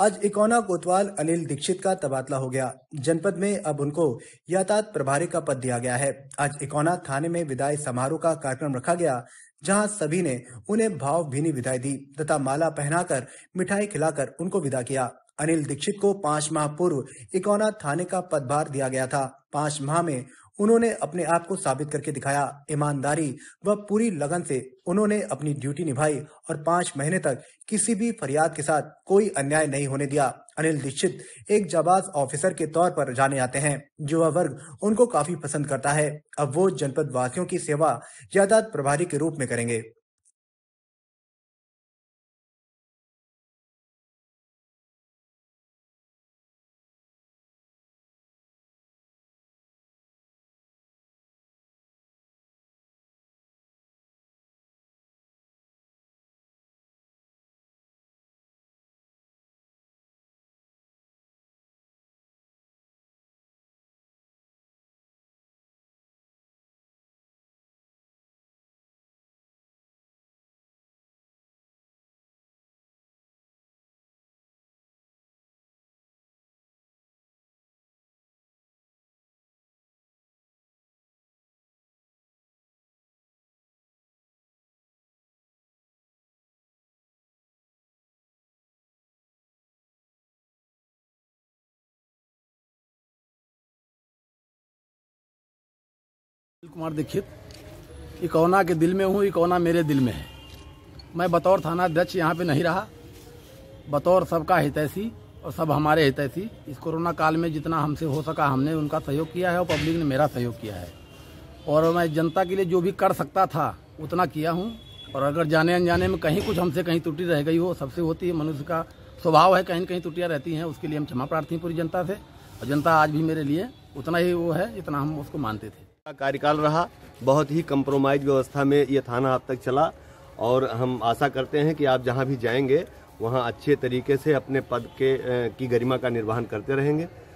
आज इकोना कोतवाल अनिल दीक्षित का तबादला हो गया जनपद में अब उनको यातायात प्रभारी का पद दिया गया है आज इकोना थाने में विदाई समारोह का कार्यक्रम रखा गया जहां सभी ने उन्हें भावभीनी विदाई दी तथा माला पहनाकर मिठाई खिलाकर उनको विदा किया अनिल दीक्षित को पांच माह पूर्व इकोना थाने का पदभार दिया गया था पांच माह में उन्होंने अपने आप को साबित करके दिखाया ईमानदारी व पूरी लगन से उन्होंने अपनी ड्यूटी निभाई और पांच महीने तक किसी भी फरियाद के साथ कोई अन्याय नहीं होने दिया अनिल दीक्षित एक जाबाज ऑफिसर के तौर पर जाने आते हैं युवा वर्ग उनको काफी पसंद करता है अब वो जनपद वासियों की सेवा जायदाद प्रभारी के रूप में करेंगे कुमार दीक्षित इकौना के दिल में हूँ इकौना मेरे दिल में है मैं बतौर थाना अध्यक्ष यहाँ पे नहीं रहा बतौर सबका हितैषी और सब हमारे हितैषी इस कोरोना काल में जितना हमसे हो सका हमने उनका सहयोग किया है और पब्लिक ने मेरा सहयोग किया है और मैं जनता के लिए जो भी कर सकता था उतना किया हूँ और अगर जाने अनजाने में कहीं कुछ हमसे कहीं त्रुटि रह गई हो सबसे होती है मनुष्य का स्वभाव है कहीं कहीं त्रुटियाँ रहती हैं उसके लिए हम क्षमा प्रार्थी पूरी जनता से और जनता आज भी मेरे लिए उतना ही वो है जितना हम उसको मानते थे कार्यकाल रहा बहुत ही कम्प्रोमाइज व्यवस्था में ये थाना अब तक चला और हम आशा करते हैं कि आप जहाँ भी जाएंगे वहाँ अच्छे तरीके से अपने पद के की गरिमा का निर्वहन करते रहेंगे